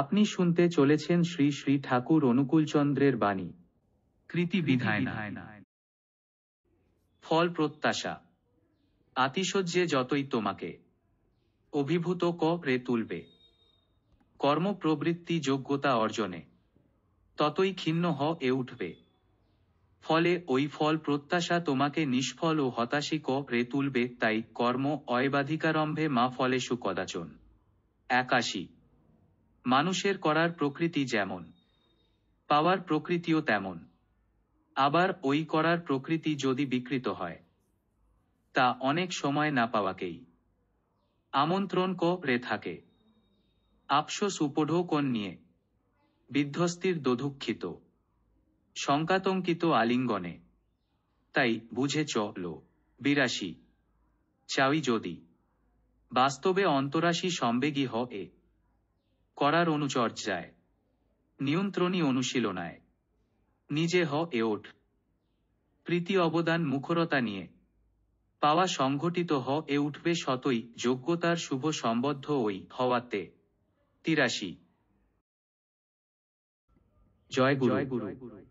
আপনি শুনতে চলেছেন শ্রী শ্রী ঠাকুর অনুকূলচন্দ্রের বাণী কৃতি বিধায় ফল প্রত্যাশা আতিশয্যে যতই তোমাকে অভিভূত ক রে কর্ম প্রবৃত্তি যোগ্যতা অর্জনে ততই ক্ষিন্ন হ এ উঠবে ফলে ওই ফল প্রত্যাশা তোমাকে নিষ্ফল ও হতাশী ক রে তুলবে তাই কর্ম অয়বাধিকারম্ভে মা ফলে সুকদাচন একাশি মানুষের করার প্রকৃতি যেমন পাওয়ার প্রকৃতিও তেমন আবার ওই করার প্রকৃতি যদি বিকৃত হয় তা অনেক সময় না পাওয়াকেই আমন্ত্রণ করে থাকে আপসোস উপঢৌকন নিয়ে বিধ্বস্তির দধুক্ষিত শঙ্কাতঙ্কিত আলিঙ্গনে তাই বুঝে চল বিরাশি চাই যদি বাস্তবে অন্তরাশি সম্বেগী হ এ করার অনুচর্যায় নিয়ন্ত্রণী অনুশীলনায় নিজে হ এ ওঠ প্রীতি অবদান মুখরতা নিয়ে পাওয়া সংঘটিত হ এ উঠবে শতই যোগ্যতার শুভ সম্বদ্ধ ওই হওয়াতে তিরাশি জয় গুরু